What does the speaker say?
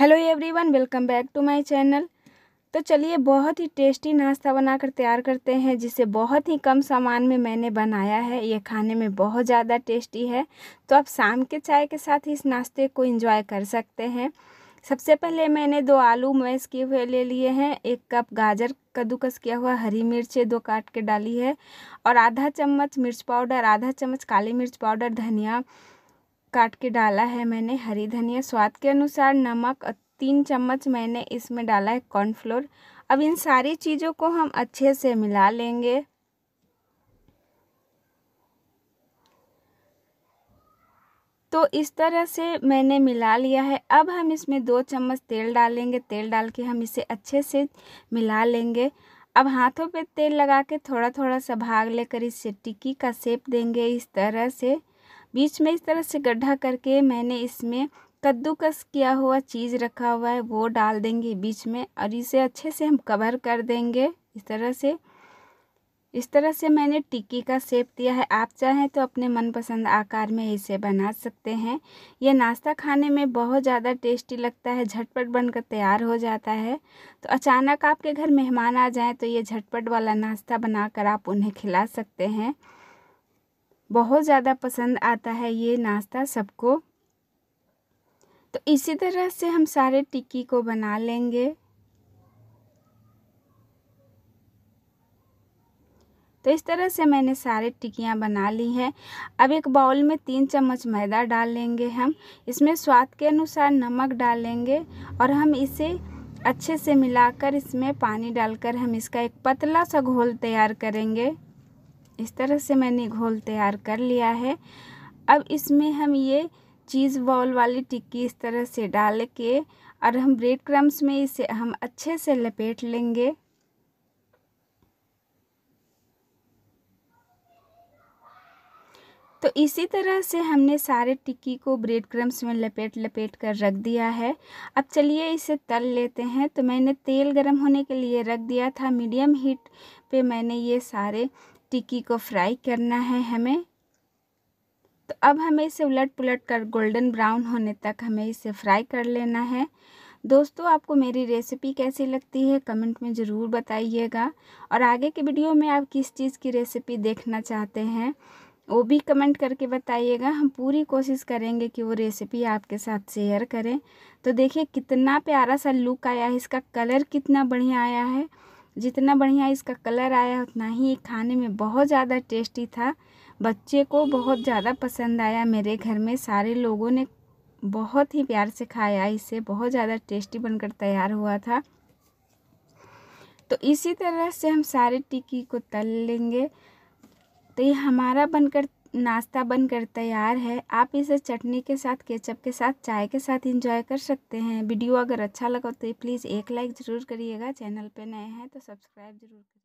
hello everyone welcome back to my channel तो चलिए बहुत ही टेस्टी नाश्ता बनाकर तैयार करते हैं जिसे बहुत ही कम सामान में मैंने बनाया है ये खाने में बहुत ज़्यादा टेस्टी है तो आप शाम के चाय के साथ इस नाश्ते को एंजॉय कर सकते हैं सबसे पहले मैंने दो आलू मैश किए हुए ले लिए हैं एक कप गाजर कद्दूकस किया हुआ हरी मिर्च दो काट के डाली है और आधा चम्मच मिर्च पाउडर आधा चम्मच काली मिर्च पाउडर धनिया काट के डाला है मैंने हरी धनिया स्वाद के अनुसार नमक तीन चम्मच मैंने इसमें डाला है कॉर्नफ्लोर अब इन सारी चीज़ों को हम अच्छे से मिला लेंगे तो इस तरह से मैंने मिला लिया है अब हम इसमें दो चम्मच तेल डालेंगे तेल डाल के हम इसे अच्छे से मिला लेंगे अब हाथों पे तेल लगा के थोड़ा थोड़ा सा भाग लेकर इसे टिक्की का सेप देंगे इस तरह से बीच में इस तरह से गड्ढा करके मैंने इसमें कद्दूकस किया हुआ चीज़ रखा हुआ है वो डाल देंगे बीच में और इसे अच्छे से हम कवर कर देंगे इस तरह से इस तरह से मैंने टिक्की का सेप दिया है आप चाहें तो अपने मनपसंद आकार में इसे बना सकते हैं यह नाश्ता खाने में बहुत ज़्यादा टेस्टी लगता है झटपट बनकर तैयार हो जाता है तो अचानक आपके घर मेहमान आ जाएं तो ये झटपट वाला नाश्ता बनाकर आप उन्हें खिला सकते हैं बहुत ज़्यादा पसंद आता है ये नाश्ता सबको तो इसी तरह से हम सारे टिक्की को बना लेंगे तो इस तरह से मैंने सारे टिक्कियाँ बना ली हैं अब एक बाउल में तीन चम्मच मैदा डाल लेंगे हम इसमें स्वाद के अनुसार नमक डाल लेंगे और हम इसे अच्छे से मिलाकर इसमें पानी डालकर हम इसका एक पतला सा घोल तैयार करेंगे इस तरह से मैंने घोल तैयार कर लिया है अब इसमें हम ये चीज़ बॉल वाली टिक्की इस तरह से डाल के और हम ब्रेड क्रम्स में इसे हम अच्छे से लपेट लेंगे तो इसी तरह से हमने सारे टिक्की को ब्रेड क्रम्स में लपेट लपेट कर रख दिया है अब चलिए इसे तल लेते हैं तो मैंने तेल गर्म होने के लिए रख दिया था मीडियम हीट पे मैंने ये सारे टिक्की को फ्राई करना है हमें तो अब हमें इसे उलट पुलट कर गोल्डन ब्राउन होने तक हमें इसे फ्राई कर लेना है दोस्तों आपको मेरी रेसिपी कैसी लगती है कमेंट में ज़रूर बताइएगा और आगे के वीडियो में आप किस चीज़ की रेसिपी देखना चाहते हैं वो भी कमेंट करके बताइएगा हम पूरी कोशिश करेंगे कि वो रेसिपी आपके साथ शेयर करें तो देखिए कितना प्यारा सा लुक आया है इसका कलर कितना बढ़िया आया है जितना बढ़िया इसका कलर आया उतना ही खाने में बहुत ज़्यादा टेस्टी था बच्चे को बहुत ज़्यादा पसंद आया मेरे घर में सारे लोगों ने बहुत ही प्यार से खाया इसे बहुत ज़्यादा टेस्टी बनकर तैयार हुआ था तो इसी तरह से हम सारे टिक्की को तल लेंगे तो ये हमारा बनकर नाश्ता बनकर तैयार है आप इसे चटनी के साथ केचप के साथ चाय के साथ इंजॉय कर सकते हैं वीडियो अगर अच्छा लगा तो प्लीज़ एक लाइक ज़रूर करिएगा चैनल पे नए हैं तो सब्सक्राइब ज़रूर करिए